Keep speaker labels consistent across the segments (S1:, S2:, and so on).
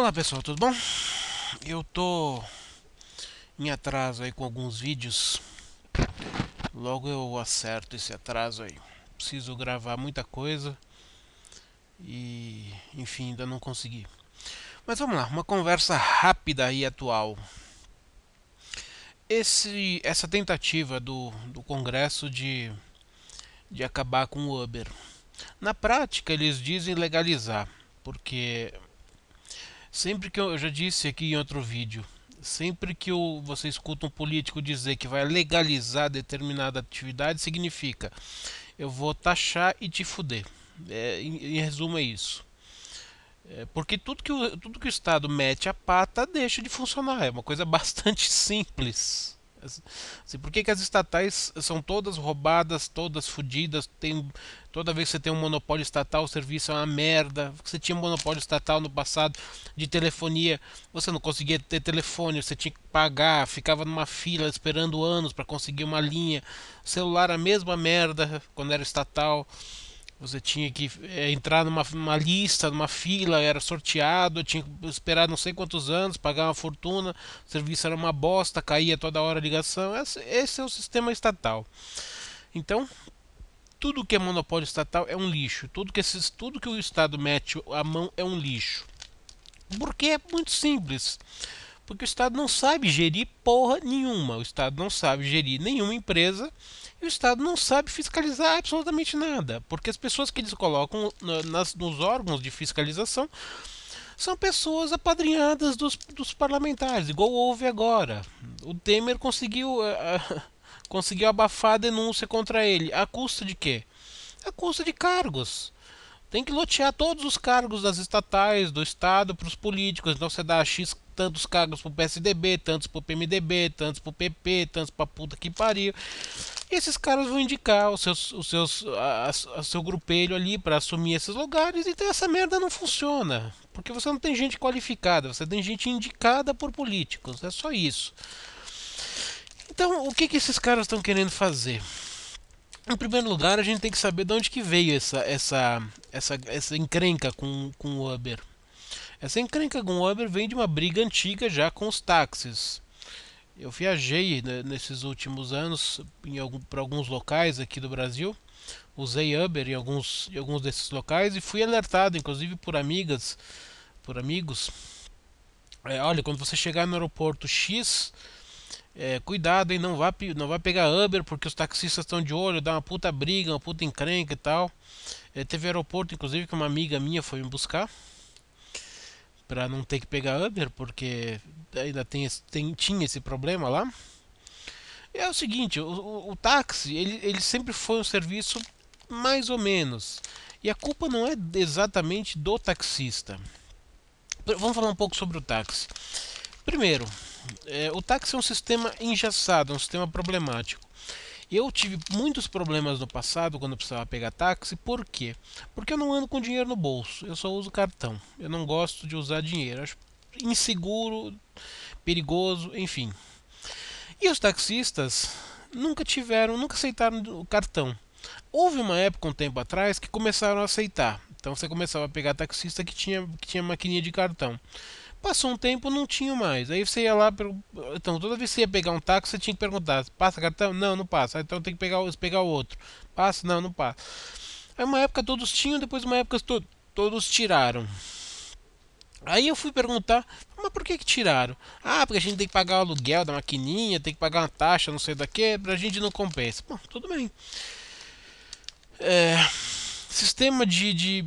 S1: Olá pessoal, tudo bom? Eu tô em atraso aí com alguns vídeos. Logo eu acerto esse atraso aí. Preciso gravar muita coisa e enfim, ainda não consegui. Mas vamos lá, uma conversa rápida e atual. Esse, essa tentativa do, do Congresso de, de acabar com o Uber. Na prática, eles dizem legalizar, porque Sempre que eu, eu já disse aqui em outro vídeo, sempre que você escuta um político dizer que vai legalizar determinada atividade, significa eu vou taxar e te fuder. É, em, em, resumo, é isso. É, porque tudo que, o, tudo que o Estado mete a pata deixa de funcionar. É uma coisa bastante simples. Assim, assim, por que, que as estatais são todas roubadas, todas fodidas? Tem, toda vez que você tem um monopólio estatal, o serviço é uma merda. Você tinha um monopólio estatal no passado de telefonia, você não conseguia ter telefone, você tinha que pagar, ficava numa fila esperando anos para conseguir uma linha. O celular, a mesma merda quando era estatal. Você tinha que é, entrar numa, numa lista, numa fila, era sorteado, tinha que esperar não sei quantos anos, pagar uma fortuna, o serviço era uma bosta, caía toda hora a ligação. Esse, esse é o sistema estatal. Então, tudo que é monopólio estatal é um lixo. Tudo que, esses, tudo que o Estado mete a mão é um lixo. Porque é muito simples. Porque o Estado não sabe gerir porra nenhuma. O Estado não sabe gerir nenhuma empresa e o Estado não sabe fiscalizar absolutamente nada, porque as pessoas que eles colocam nas, nos órgãos de fiscalização são pessoas apadrinhadas dos, dos parlamentares, igual houve agora. O Temer conseguiu, uh, conseguiu abafar a denúncia contra ele. A custa de quê? A custa de cargos. Tem que lotear todos os cargos das estatais, do Estado, para os políticos. Então você dá X tantos cargos pro PSDB, tantos pro PMDB, tantos pro PP, tantos pra puta que pariu. E esses caras vão indicar os seus, os seus, a, a seu grupelho ali para assumir esses lugares, então essa merda não funciona. Porque você não tem gente qualificada, você tem gente indicada por políticos, é só isso. Então, o que, que esses caras estão querendo fazer? Em primeiro lugar, a gente tem que saber de onde que veio essa, essa, essa, essa encrenca com, com o Uber. Essa encrenca com o Uber vem de uma briga antiga já com os táxis. Eu viajei né, nesses últimos anos para alguns locais aqui do Brasil, usei Uber em alguns, em alguns desses locais e fui alertado, inclusive por amigas, por amigos. É, olha, quando você chegar no aeroporto X, é, cuidado, hein? Não vá, não vá pegar Uber porque os taxistas estão de olho, dá uma puta briga, uma puta encrenca e tal. É, teve aeroporto, inclusive, que uma amiga minha foi me buscar para não ter que pegar Uber porque ainda tem, tem, tinha esse problema lá. É o seguinte, o, o, o táxi ele, ele sempre foi um serviço mais ou menos. E a culpa não é exatamente do taxista. Vamos falar um pouco sobre o táxi. Primeiro, é, o táxi é um sistema engessado, é um sistema problemático. Eu tive muitos problemas no passado quando precisava pegar táxi, por quê? Porque eu não ando com dinheiro no bolso, eu só uso cartão. Eu não gosto de usar dinheiro, acho inseguro, perigoso, enfim. E os taxistas nunca tiveram, nunca aceitaram o cartão. Houve uma época, um tempo atrás, que começaram a aceitar. Então você começava a pegar taxista que tinha, que tinha maquininha de cartão. Passou um tempo, não tinha mais. Aí você ia lá. Então, toda vez que você ia pegar um táxi, você tinha que perguntar: passa cartão? Não, não passa. Ah, então tem que pegar, pegar outro. Passa? Não, não passa. Aí uma época todos tinham, depois uma época to todos tiraram. Aí eu fui perguntar, mas por que que tiraram? Ah, porque a gente tem que pagar o aluguel da maquininha, tem que pagar uma taxa, não sei da que, pra gente não compensa. Bom, tudo bem. É, sistema de, de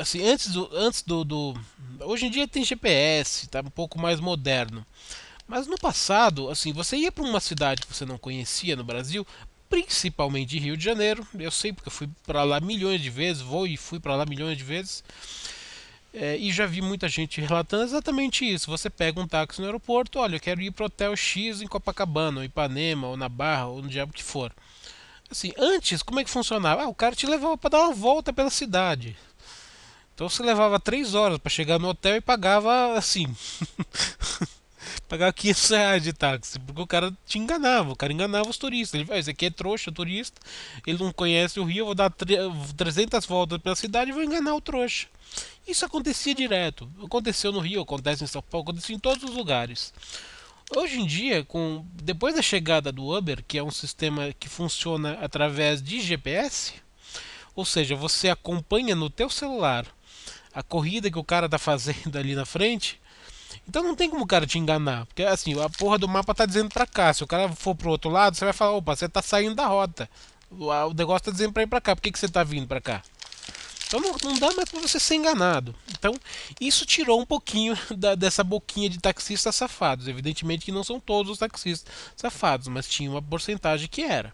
S1: assim, antes do antes do, do, hoje em dia tem GPS tá um pouco mais moderno mas no passado assim você ia para uma cidade que você não conhecia no Brasil principalmente Rio de Janeiro eu sei porque eu fui para lá milhões de vezes vou e fui para lá milhões de vezes é, e já vi muita gente relatando exatamente isso. Você pega um táxi no aeroporto, olha, eu quero ir para o hotel X em Copacabana, ou Ipanema, ou na Barra, ou no diabo que for assim, antes, como é que funcionava? Ah, o cara te levava para dar uma volta pela cidade. Então você levava três horas para chegar no hotel e pagava assim. pagava 500 reais de táxi, porque o cara te enganava, o cara enganava os turistas. Ele vai, ah, esse aqui é trouxa, turista, ele não conhece o Rio, eu vou dar 300 voltas pela cidade e vou enganar o trouxa. Isso acontecia direto. Aconteceu no Rio, acontece em São Paulo, acontece em todos os lugares. Hoje em dia, com depois da chegada do Uber, que é um sistema que funciona através de GPS, ou seja, você acompanha no teu celular a corrida que o cara tá fazendo ali na frente. Então não tem como o cara te enganar, porque assim, a porra do mapa tá dizendo para cá, se o cara for pro outro lado, você vai falar, opa, você tá saindo da rota. O negócio tá dizendo para ir para cá. Por que que você tá vindo para cá? Então não, não dá mais para você ser enganado. Então isso tirou um pouquinho da, dessa boquinha de taxistas safados. Evidentemente que não são todos os taxistas safados, mas tinha uma porcentagem que era.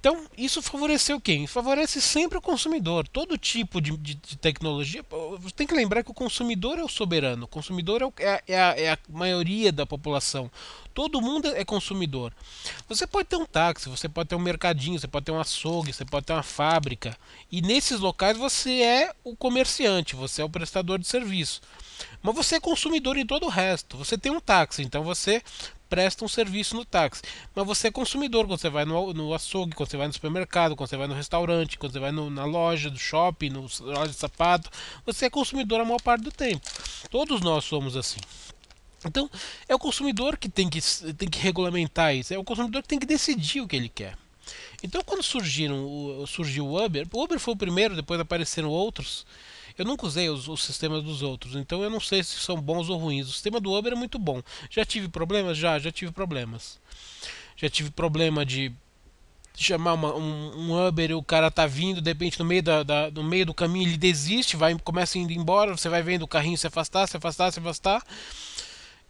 S1: Então, isso favoreceu quem? Favorece sempre o consumidor. Todo tipo de, de, de tecnologia. Você tem que lembrar que o consumidor é o soberano, o consumidor é, o, é, é, a, é a maioria da população. Todo mundo é consumidor. Você pode ter um táxi, você pode ter um mercadinho, você pode ter um açougue, você pode ter uma fábrica. E nesses locais você é o comerciante, você é o prestador de serviço. Mas você é consumidor em todo o resto. Você tem um táxi, então você presta um serviço no táxi. Mas você é consumidor quando você vai no, no açougue, quando você vai no supermercado, quando você vai no restaurante, quando você vai no, na loja do shopping, na loja de sapato. Você é consumidor a maior parte do tempo. Todos nós somos assim. Então, é o consumidor que tem que, tem que regulamentar isso, é o consumidor que tem que decidir o que ele quer. Então, quando surgiram, surgiu o Uber, o Uber foi o primeiro, depois apareceram outros. Eu nunca usei os, os, sistemas dos outros, então eu não sei se são bons ou ruins. O sistema do Uber é muito bom. Já tive problemas? Já, já tive problemas. Já tive problema de chamar uma, um, um, Uber e o cara tá vindo, de repente no meio, da, da, no meio do caminho ele desiste, vai começa indo embora, você vai vendo o carrinho se afastar, se afastar, se afastar.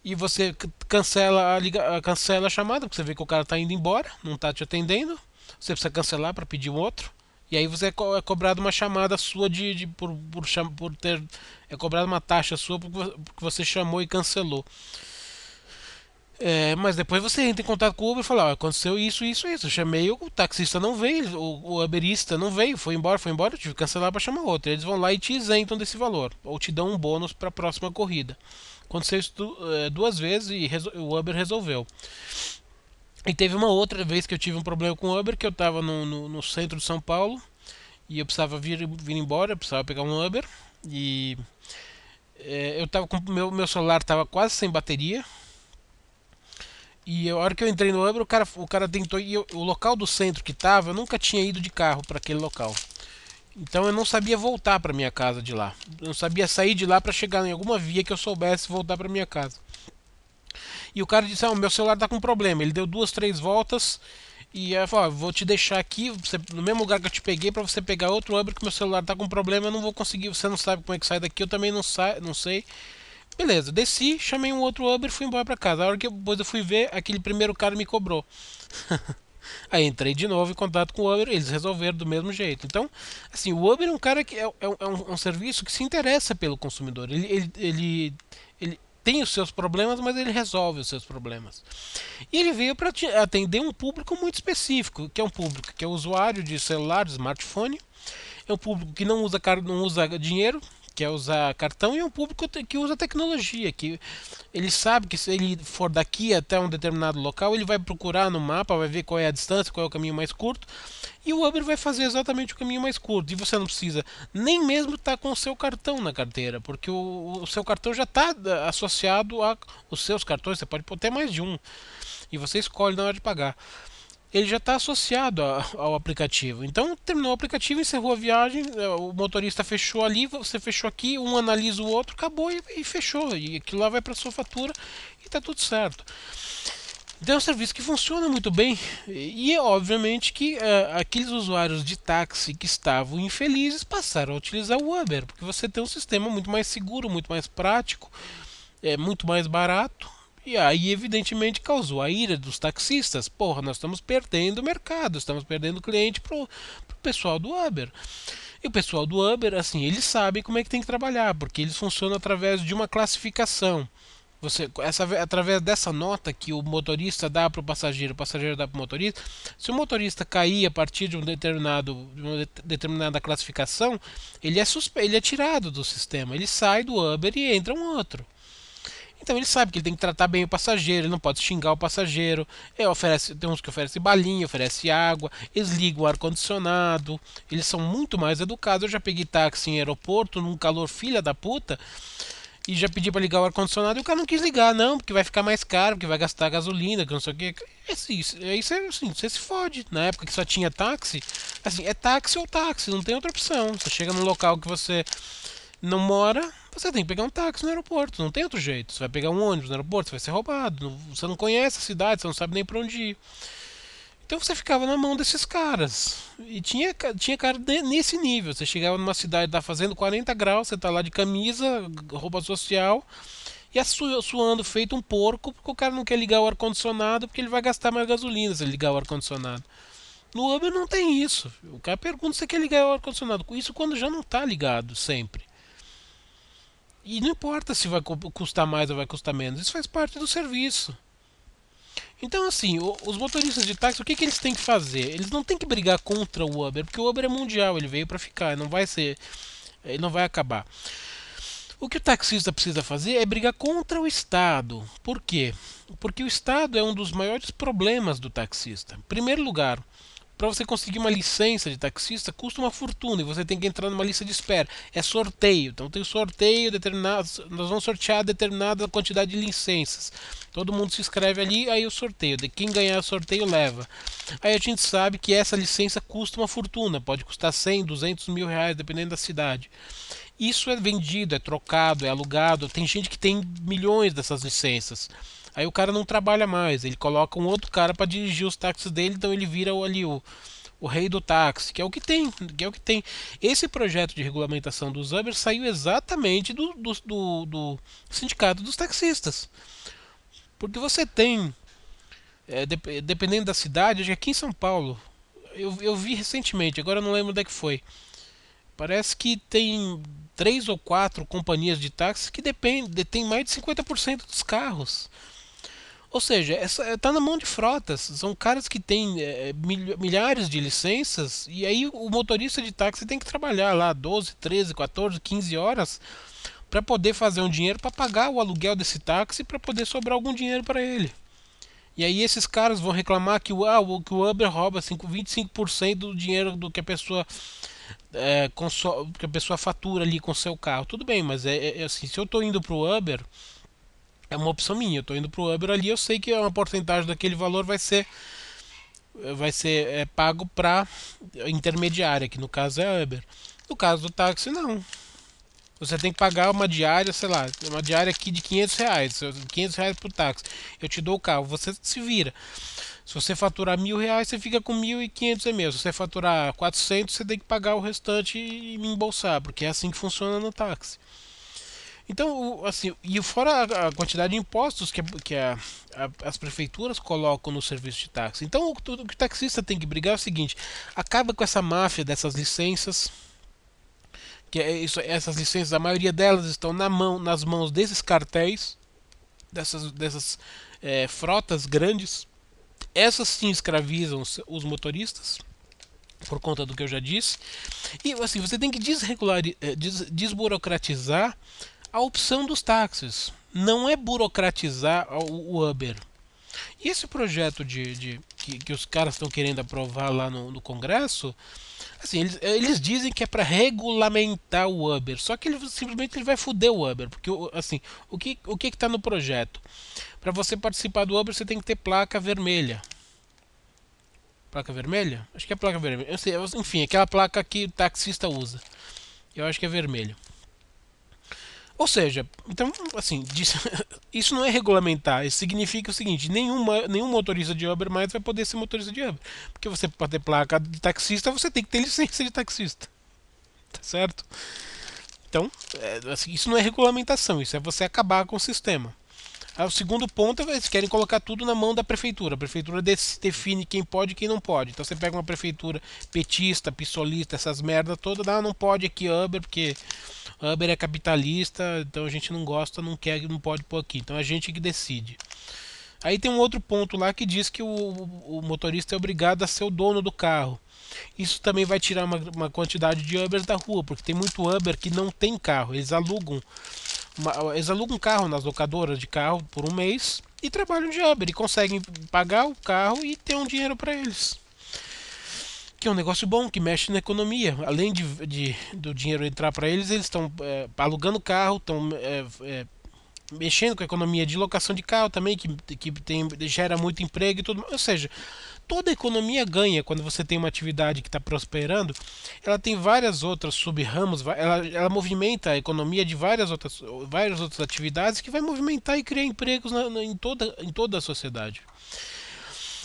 S1: E você cancela a, liga, cancela a chamada, porque você vê que o cara tá indo embora, não tá te atendendo. Você precisa cancelar para pedir um outro. E aí você é, é, cobrado uma chamada sua de, de por, por, por, ter é cobrado uma taxa sua porque, você chamou e cancelou. É, mas depois você entra em contato com o Uber e fala: aconteceu isso, isso, isso. Eu chamei, o taxista não veio, o, o Uberista não veio, foi embora, foi embora, eu tive que cancelar para chamar outro. Eles vão lá e te isentam desse valor, ou te dão um bônus para a próxima corrida. Aconteceu isso é, duas vezes e o Uber resolveu. E teve uma outra vez que eu tive um problema com o Uber, que eu estava no, no, no, centro de São Paulo e eu precisava vir, vir embora, eu precisava pegar um Uber e é, eu tava com meu, meu celular estava quase sem bateria. E a hora que eu entrei no Uber, o cara, o cara tentou e eu, o local do centro que estava, eu nunca tinha ido de carro para aquele local. Então eu não sabia voltar para minha casa de lá. Eu não sabia sair de lá para chegar em alguma via que eu soubesse voltar para minha casa. E o cara disse: Ah, o meu celular tá com problema. Ele deu duas, três voltas. E aí falou: ah, Vou te deixar aqui você, no mesmo lugar que eu te peguei para você pegar outro Uber que meu celular tá com problema. Eu não vou conseguir. Você não sabe como é que sai daqui. Eu também não, sa não sei. Beleza, desci, chamei um outro Uber e fui embora pra casa. A hora que eu, depois eu fui ver, aquele primeiro cara me cobrou. Aí entrei de novo em contato com o Uber, eles resolveram do mesmo jeito. Então, assim, o Uber é um cara que é, é, um, é um, é serviço que se interessa pelo consumidor. Ele, ele, ele, ele, tem os seus problemas, mas ele resolve os seus problemas. E ele veio para atender um público muito específico, que é um público que é usuário de celular, de smartphone, é um público que não usa, não usa dinheiro, quer usar cartão e um público que usa tecnologia, que ele sabe que se ele for daqui até um determinado local, ele vai procurar no mapa, vai ver qual é a distância, qual é o caminho mais curto, e o Uber vai fazer exatamente o caminho mais curto. E você não precisa nem mesmo estar tá com o seu cartão na carteira, porque o, o seu cartão já está eh, associado aos seus cartões, você pode ter mais de um, e você escolhe na hora de pagar ele já está associado a, ao aplicativo. Então, terminou o aplicativo, encerrou a viagem, é, o motorista fechou ali, você fechou aqui, um analisa o outro, acabou e, e fechou. E aquilo lá vai para sua fatura e está tudo certo. Então é um serviço que funciona muito bem. E obviamente que é, aqueles usuários de táxi que estavam infelizes passaram a utilizar o Uber, porque você tem um sistema muito mais seguro, muito mais prático, é muito mais barato e aí, evidentemente, causou a ira dos taxistas. Porra, nós estamos perdendo mercado, estamos perdendo cliente pro, pro pessoal do Uber. E o pessoal do Uber, assim, eles sabem como é que tem que trabalhar, porque eles funcionam através de uma classificação. Você, essa, através dessa nota que o motorista dá para o passageiro, o passageiro dá para o motorista, se o motorista cair a partir de um determinado de uma determinada classificação, ele é suspe ele é tirado do sistema, ele sai do Uber e entra um outro. Então ele sabe que ele tem que tratar bem o passageiro, ele não pode xingar o passageiro. Ele é, oferece, tem uns que oferecem balinha, oferece água, eles ligam o ar-condicionado. Eles são muito mais educados. Eu já peguei táxi em aeroporto, num calor filha da puta, e já pedi para ligar o ar-condicionado e o cara não quis ligar, não, porque vai ficar mais caro, porque vai gastar gasolina, que não sei o que. É isso, isso, é isso é assim, você se fode. Na época que só tinha táxi, assim, é táxi ou táxi, não tem outra opção. Você chega num local que você não mora, você tem que pegar um táxi no aeroporto, não tem outro jeito. Você vai pegar um ônibus no aeroporto, você vai ser roubado. Você não conhece a cidade, você não sabe nem para onde ir. Então você ficava na mão desses caras. E tinha, tinha cara nesse nível. Você chegava numa cidade, tá fazendo 40 graus, você tá lá de camisa, roupa social, e su suando feito um porco, porque o cara não quer ligar o ar-condicionado, porque ele vai gastar mais gasolina se ele ligar o ar-condicionado. No Uber não tem isso. O cara pergunta se quer ligar o ar-condicionado. Isso quando já não tá ligado sempre. E não importa se vai custar mais ou vai custar menos, isso faz parte do serviço. Então, assim, os motoristas de táxi, o que, que eles têm que fazer? Eles não têm que brigar contra o Uber, porque o Uber é mundial, ele veio para ficar, não vai ser. Ele eh, não vai acabar. O que o taxista precisa fazer é brigar contra o Estado. Por quê? Porque o Estado é um dos maiores problemas do taxista. Em primeiro lugar, para você conseguir uma licença de taxista custa uma fortuna e você tem que entrar numa lista de espera. É sorteio, então tem sorteio determinado, nós vamos sortear determinada quantidade de licenças. Todo mundo se inscreve ali, aí o sorteio, de quem ganhar o sorteio leva. Aí a gente sabe que essa licença custa uma fortuna, pode custar 100, 200 mil reais, dependendo da cidade. Isso é vendido, é trocado, é alugado. Tem gente que tem milhões dessas licenças. Aí o cara não trabalha mais, ele coloca um outro cara para dirigir os táxis dele, então ele vira ali o, o rei do táxi, que é o que tem, que é o que tem. Esse projeto de regulamentação dos Uber saiu exatamente do, do, do, do sindicato dos taxistas. Porque você tem, é, dependendo da cidade, acho aqui em São Paulo, eu, eu vi recentemente, agora não lembro onde é que foi. Parece que tem três ou quatro companhias de táxi que dependem, detêm mais de 50% dos carros. Ou seja, está é, na mão de frotas. São caras que têm é, é milhares de licenças e aí o motorista de táxi tem que trabalhar lá 12, 13, 14, 15 horas para poder fazer um dinheiro para pagar o aluguel desse táxi para poder sobrar algum dinheiro para ele. E aí esses caras vão reclamar que, ah, que o Uber rouba assim 25% do dinheiro do que a pessoa é, que a pessoa fatura ali com seu carro. Tudo bem, mas é, é, é assim, se eu estou indo para o Uber é uma opção minha. Eu estou indo para o Uber ali, eu sei que uma porcentagem daquele valor vai ser vai ser é, pago para intermediária, que no caso é a Uber. No caso do táxi, não. Você tem que pagar uma diária, sei lá, uma diária aqui de 500 reais, 500 reais pro táxi. Eu te dou o carro, você se vira. Se você faturar mil reais, você fica com mil e quinhentos é mesmo. Se você faturar 400, você tem que pagar o restante e me embolsar, porque é assim que funciona no táxi. Então, assim, e fora a quantidade de impostos que, que a, a, as prefeituras colocam no serviço de táxi. Então, o, o, que o taxista tem que brigar é o seguinte: acaba com essa máfia dessas licenças. Que é isso, essas licenças, a maioria delas estão na mão, nas mãos desses cartéis, dessas, dessas é, frotas grandes. Essas sim escravizam os, os motoristas por conta do que eu já disse. E assim, você tem que desregular, eh, des, desburocratizar a opção dos táxis. Não é burocratizar o Uber. E esse projeto de, de que, que, os caras estão querendo aprovar lá no, no Congresso, assim, eles, eles, dizem que é para regulamentar o Uber. Só que ele simplesmente ele vai foder o Uber, porque assim, o que o que está no projeto? Para você participar do Uber, você tem que ter placa vermelha. Placa vermelha? Acho que é placa vermelha. Sei, enfim, aquela placa que o taxista usa. Eu acho que é vermelho. Ou seja, então, assim, isso não é regulamentar. Isso significa o seguinte: nenhuma, nenhum motorista de Uber mais vai poder ser motorista de Uber. Porque você, para ter placa de taxista, você tem que ter licença de taxista. Tá certo? Então, é, assim, isso não é regulamentação, isso é você acabar com o sistema. Aí, ah, o segundo ponto é que eles querem colocar tudo na mão da prefeitura. A prefeitura define quem pode e quem não pode. Então você pega uma prefeitura petista, pistolista, essas merdas todas, ah, não pode aqui Uber, porque Uber é capitalista, então a gente não gosta, não quer, não pode pôr aqui. Então é a gente que decide. Aí tem um outro ponto lá que diz que o, o motorista é obrigado a ser o dono do carro. Isso também vai tirar uma, uma quantidade de Ubers da rua, porque tem muito Uber que não tem carro. Eles alugam, uma, eles alugam um carro nas locadoras de carro por um mês e trabalham de Uber e conseguem pagar o carro e ter um dinheiro para eles que é um negócio bom, que mexe na economia. Além de, de do dinheiro entrar para eles, eles estão é, alugando carro, estão é, é, mexendo com a economia de locação de carro também, que, que tem, gera muito emprego e tudo Ou seja, toda a economia ganha quando você tem uma atividade que está prosperando. Ela tem várias outras sub-ramos, ela, ela movimenta a economia de várias outras, várias outras atividades que vai movimentar e criar empregos na, na, em, toda, em toda a sociedade.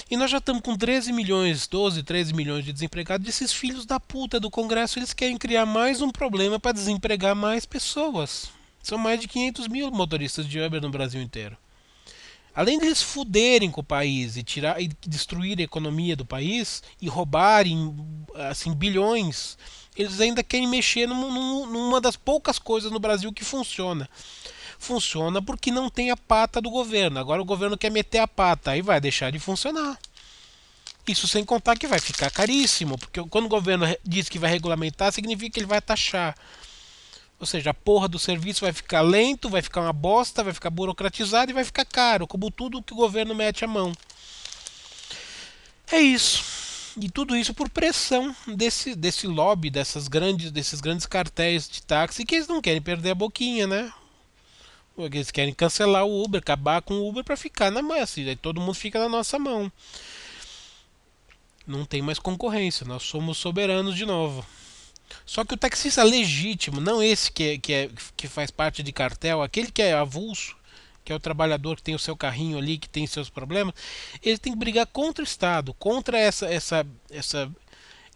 S1: E nós já estamos com 13 milhões, 12, 13 milhões de desempregados. Esses filhos da puta do Congresso, eles querem criar mais um problema para desempregar mais pessoas. São mais de 500 mil motoristas de Uber no Brasil inteiro. Além deles fuderem com o país e tirar e destruir a economia do país e roubarem assim bilhões, eles ainda querem mexer numa das poucas coisas no Brasil que funciona funciona porque não tem a pata do governo. Agora o governo quer meter a pata, aí vai deixar de funcionar. Isso sem contar que vai ficar caríssimo, porque quando o governo diz que vai regulamentar, significa que ele vai taxar. Ou seja, a porra do serviço vai ficar lento, vai ficar uma bosta, vai ficar burocratizado e vai ficar caro, como tudo que o governo mete a mão. É isso. E tudo isso por pressão desse, desse lobby, dessas grandes, desses grandes cartéis de táxi, que eles não querem perder a boquinha, né? Eles querem cancelar o Uber, acabar com o Uber para ficar na massa. É e aí todo mundo fica na nossa mão. Não tem mais concorrência, nós somos soberanos de novo. Só que o taxista legítimo, não esse que, é, que, é, que faz parte de cartel, aquele que é avulso, que é o trabalhador que tem o seu carrinho ali, que tem seus problemas, ele tem que brigar contra o Estado, contra essa, essa, essa,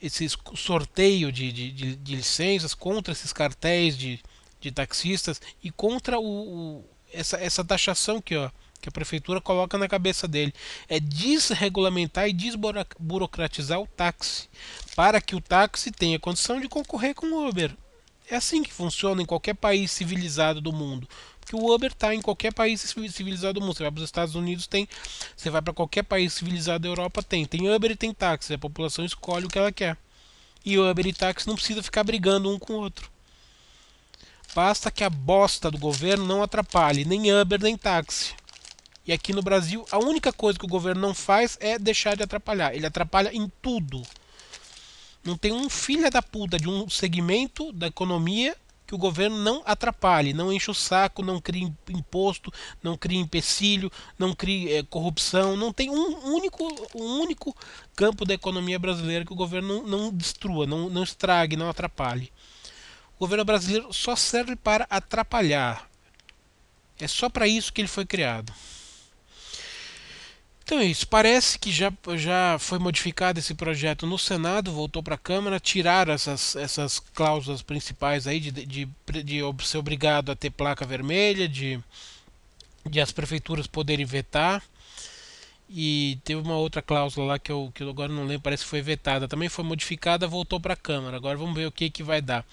S1: esse sorteio de, de, de, de licenças, contra esses cartéis de, de taxistas e contra o, o essa, essa taxação que, ó, que a prefeitura coloca na cabeça dele. É desregulamentar e desburocratizar o táxi, para que o táxi tenha condição de concorrer com o Uber. É assim que funciona em qualquer país civilizado do mundo. Porque o Uber está em qualquer país civilizado do mundo. Você vai para os Estados Unidos, tem. Você vai para qualquer país civilizado da Europa, tem. Tem Uber e tem táxi. A população escolhe o que ela quer. E Uber e táxi não precisa ficar brigando um com o outro. Basta que a bosta do governo não atrapalhe nem Uber nem táxi. E aqui no Brasil, a única coisa que o governo não faz é deixar de atrapalhar. Ele atrapalha em tudo. Não tem um filho da puta de um segmento da economia que o governo não atrapalhe, não enche o saco, não crie imposto, não crie empecilho, não crie é, corrupção. Não tem um único, um único campo da economia brasileira que o governo não, não destrua, não, não estrague, não atrapalhe. O governo brasileiro só serve para atrapalhar. É só para isso que ele foi criado. Então é isso. Parece que já, já foi modificado esse projeto no Senado, voltou para a Câmara, tiraram essas, essas cláusulas principais aí de, de, de, de ser obrigado a ter placa vermelha, de, de as prefeituras poderem vetar. E teve uma outra cláusula lá que eu, que eu agora não lembro, parece que foi vetada. Também foi modificada, voltou para a Câmara. Agora vamos ver o que, que vai dar.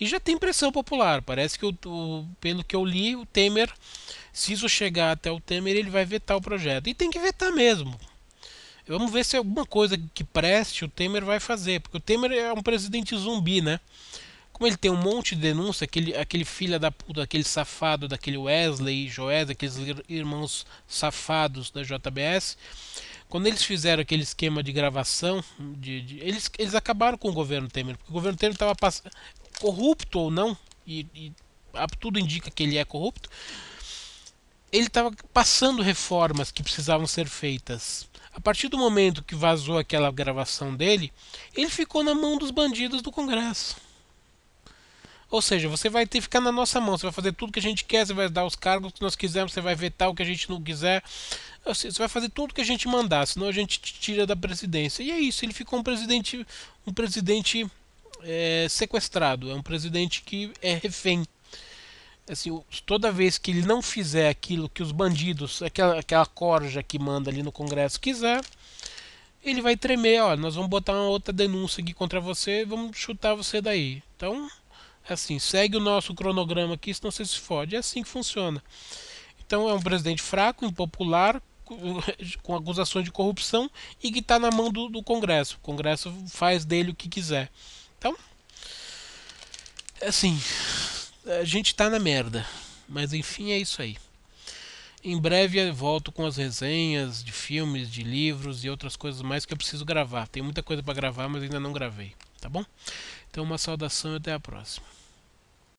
S1: E já tem pressão popular. Parece que, o, o, pelo que eu li, o Temer, se isso chegar até o Temer, ele vai vetar o projeto. E tem que vetar mesmo. Vamos ver se é alguma coisa que preste o Temer vai fazer. Porque o Temer é um presidente zumbi, né? Como ele tem um monte de denúncia, aquele, aquele filho da puta, aquele safado daquele Wesley e Joés, aqueles irmãos safados da JBS, quando eles fizeram aquele esquema de gravação, de, de, eles, eles acabaram com o governo Temer. Porque o governo Temer estava corrupto ou não, e, e tudo indica que ele é corrupto, ele estava passando reformas que precisavam ser feitas. A partir do momento que vazou aquela gravação dele, ele ficou na mão dos bandidos do Congresso. Ou seja, você vai ter que ficar na nossa mão, você vai fazer tudo que a gente quer, você vai dar os cargos que nós quisermos, você vai vetar o que a gente não quiser. Você vai fazer tudo que a gente mandar, senão a gente te tira da presidência. E é isso, ele ficou um presidente, um presidente é, sequestrado, é um presidente que é refém. Assim, toda vez que ele não fizer aquilo que os bandidos, aquela, aquela corja que manda ali no Congresso quiser, ele vai tremer, ó, nós vamos botar uma outra denúncia aqui contra você, vamos chutar você daí. Então, é assim, segue o nosso cronograma aqui, senão você se fode. É assim que funciona. Então é um presidente fraco, impopular, com acusações de corrupção e que está na mão do, do, Congresso. O Congresso faz dele o que quiser. Então, é assim, a gente está na merda. Mas enfim, é isso aí. Em breve eu volto com as resenhas de filmes, de livros e outras coisas mais que eu preciso gravar. Tem muita coisa para gravar, mas ainda não gravei, tá bom? Então, uma saudação e até a próxima.